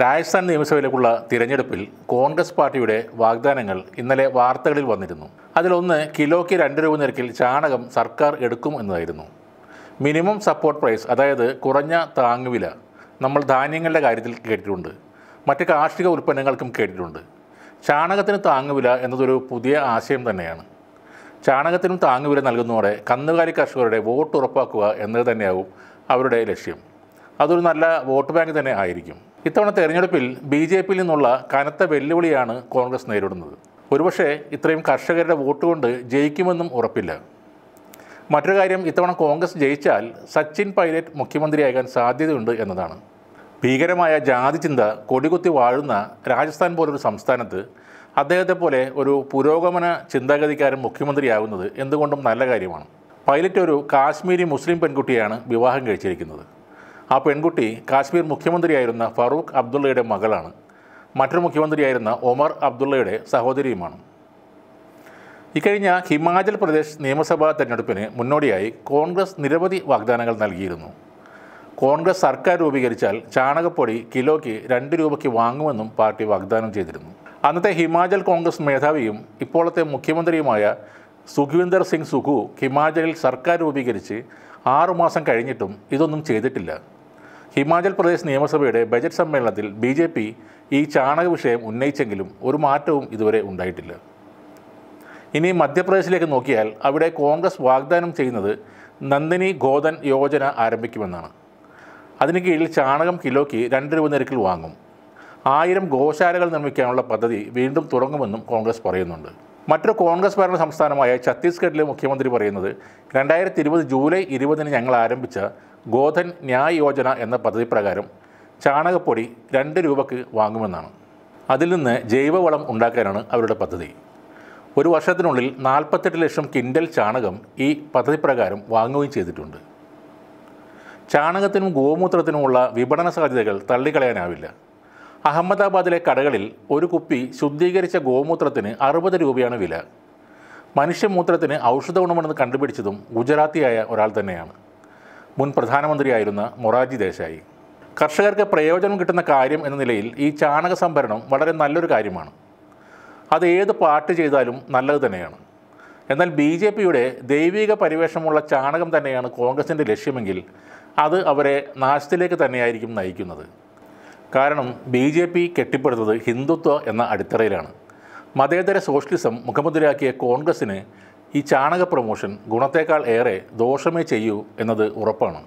രാജസ്ഥാൻ നിയമസഭയിലേക്കുള്ള തിരഞ്ഞെടുപ്പിൽ കോൺഗ്രസ് പാർട്ടിയുടെ വാഗ്ദാനങ്ങൾ ഇന്നലെ വാർത്തകളിൽ വന്നിരുന്നു അതിലൊന്ന് കിലോയ്ക്ക് രണ്ട് രൂപ നിരക്കിൽ ചാണകം സർക്കാർ എടുക്കും എന്നതായിരുന്നു മിനിമം സപ്പോർട്ട് പ്രൈസ് അതായത് കുറഞ്ഞ താങ്ങുവില നമ്മൾ ധാന്യങ്ങളുടെ കാര്യത്തിൽ കേട്ടിട്ടുണ്ട് മറ്റ് കാർഷിക ഉൽപ്പന്നങ്ങൾക്കും കേട്ടിട്ടുണ്ട് ചാണകത്തിന് താങ്ങുവില എന്നതൊരു പുതിയ ആശയം തന്നെയാണ് ചാണകത്തിനും താങ്ങുവില നൽകുന്നതോടെ കന്നുകാലി കർഷകരുടെ വോട്ട് ഉറപ്പാക്കുക എന്നത് തന്നെയാവും അവരുടെ ലക്ഷ്യം അതൊരു നല്ല വോട്ട് ബാങ്ക് തന്നെ ആയിരിക്കും ഇത്തവണ തെരഞ്ഞെടുപ്പിൽ ബി ജെ പിയിൽ നിന്നുള്ള കനത്ത വെല്ലുവിളിയാണ് കോൺഗ്രസ് നേരിടുന്നത് ഒരുപക്ഷേ ഇത്രയും കർഷകരുടെ വോട്ട് കൊണ്ട് ജയിക്കുമെന്നും ഉറപ്പില്ല മറ്റൊരു കാര്യം ഇത്തവണ കോൺഗ്രസ് ജയിച്ചാൽ സച്ചിൻ പൈലറ്റ് മുഖ്യമന്ത്രിയാകാൻ സാധ്യതയുണ്ട് എന്നതാണ് ഭീകരമായ ജാതി ചിന്ത കൊടികുത്തി വാഴുന്ന രാജസ്ഥാൻ പോലൊരു സംസ്ഥാനത്ത് അദ്ദേഹത്തെ പോലെ ഒരു പുരോഗമന ചിന്താഗതിക്കാരൻ മുഖ്യമന്ത്രിയാകുന്നത് എന്തുകൊണ്ടും നല്ല കാര്യമാണ് പൈലറ്റ് ഒരു കാശ്മീരി മുസ്ലിം പെൺകുട്ടിയാണ് വിവാഹം കഴിച്ചിരിക്കുന്നത് ആ പെൺകുട്ടി കാശ്മീർ മുഖ്യമന്ത്രിയായിരുന്ന ഫറൂഖ് അബ്ദുള്ളയുടെ മകളാണ് മറ്റൊരു മുഖ്യമന്ത്രിയായിരുന്ന ഒമർ അബ്ദുള്ളയുടെ സഹോദരിയുമാണ് ഇക്കഴിഞ്ഞ ഹിമാചൽ പ്രദേശ് നിയമസഭാ തെരഞ്ഞെടുപ്പിന് മുന്നോടിയായി കോൺഗ്രസ് നിരവധി വാഗ്ദാനങ്ങൾ നൽകിയിരുന്നു കോൺഗ്രസ് സർക്കാർ രൂപീകരിച്ചാൽ ചാണകപ്പൊടി കിലോയ്ക്ക് രണ്ട് രൂപയ്ക്ക് വാങ്ങുമെന്നും പാർട്ടി വാഗ്ദാനം ചെയ്തിരുന്നു അന്നത്തെ ഹിമാചൽ കോൺഗ്രസ് മേധാവിയും ഇപ്പോഴത്തെ മുഖ്യമന്ത്രിയുമായ സുഖ്വിന്ദർ സിംഗ് സുഖു ഹിമാചലിൽ സർക്കാർ രൂപീകരിച്ച് ആറുമാസം കഴിഞ്ഞിട്ടും ഇതൊന്നും ചെയ്തിട്ടില്ല ഹിമാചൽ പ്രദേശ് നിയമസഭയുടെ ബജറ്റ് സമ്മേളനത്തിൽ ബി ജെ പി ഈ ചാണക വിഷയം ഉന്നയിച്ചെങ്കിലും ഒരു മാറ്റവും ഇതുവരെ ഉണ്ടായിട്ടില്ല ഇനി മധ്യപ്രദേശിലേക്ക് നോക്കിയാൽ അവിടെ കോൺഗ്രസ് വാഗ്ദാനം ചെയ്യുന്നത് നന്ദിനി ഗോതൻ യോജന ആരംഭിക്കുമെന്നാണ് അതിന് കീഴിൽ ചാണകം കിലോയ്ക്ക് രണ്ട് രൂപ നിരക്കിൽ വാങ്ങും ആയിരം ഗോശാലകൾ നിർമ്മിക്കാനുള്ള പദ്ധതി വീണ്ടും തുടങ്ങുമെന്നും കോൺഗ്രസ് പറയുന്നുണ്ട് മറ്റൊരു കോൺഗ്രസ് ഭരണ സംസ്ഥാനമായ ഛത്തീസ്ഗഡിലെ മുഖ്യമന്ത്രി പറയുന്നത് രണ്ടായിരത്തി ഇരുപത് ജൂലൈ ഇരുപതിന് ഞങ്ങൾ ആരംഭിച്ച ഗോധൻ ന്യായ് യോജന എന്ന പദ്ധതി പ്രകാരം ചാണകപ്പൊടി രണ്ട് രൂപയ്ക്ക് വാങ്ങുമെന്നാണ് അതിൽ നിന്ന് ജൈവവളം ഉണ്ടാക്കാനാണ് അവരുടെ പദ്ധതി ഒരു വർഷത്തിനുള്ളിൽ നാൽപ്പത്തെട്ട് ലക്ഷം കിൻഡൽ ചാണകം ഈ പദ്ധതി പ്രകാരം വാങ്ങുകയും ചെയ്തിട്ടുണ്ട് ചാണകത്തിനും ഗോമൂത്രത്തിനുമുള്ള വിപണന സാധ്യതകൾ തള്ളിക്കളയാനാവില്ല അഹമ്മദാബാദിലെ കടകളിൽ ഒരു കുപ്പി ശുദ്ധീകരിച്ച ഗോമൂത്രത്തിന് അറുപത് രൂപയാണ് വില മനുഷ്യമൂത്രത്തിന് ഔഷധ ഗുണമെന്ന് കണ്ടുപിടിച്ചതും ഗുജറാത്തിയായ ഒരാൾ തന്നെയാണ് മുൻ പ്രധാനമന്ത്രിയായിരുന്ന മൊറാജി ദേശായി കർഷകർക്ക് പ്രയോജനം കിട്ടുന്ന കാര്യം എന്ന നിലയിൽ ഈ ചാണക സംഭരണം വളരെ നല്ലൊരു കാര്യമാണ് അത് ഏത് പാർട്ടി ചെയ്താലും നല്ലത് തന്നെയാണ് എന്നാൽ ബി ജെ പിയുടെ ദൈവിക പരിവേഷമുള്ള ചാണകം തന്നെയാണ് കോൺഗ്രസിൻ്റെ ലക്ഷ്യമെങ്കിൽ അത് അവരെ നാശത്തിലേക്ക് തന്നെയായിരിക്കും നയിക്കുന്നത് കാരണം ബി ജെ പി കെട്ടിപ്പടുത്തത് ഹിന്ദുത്വ എന്ന അടിത്തറയിലാണ് മതേതര സോഷ്യലിസം മുഖമുദ്രയാക്കിയ കോൺഗ്രസ്സിന് ഈ ചാണക പ്രൊമോഷൻ ഗുണത്തേക്കാൾ ഏറെ ദോഷമേ ചെയ്യൂ എന്നത് ഉറപ്പാണ്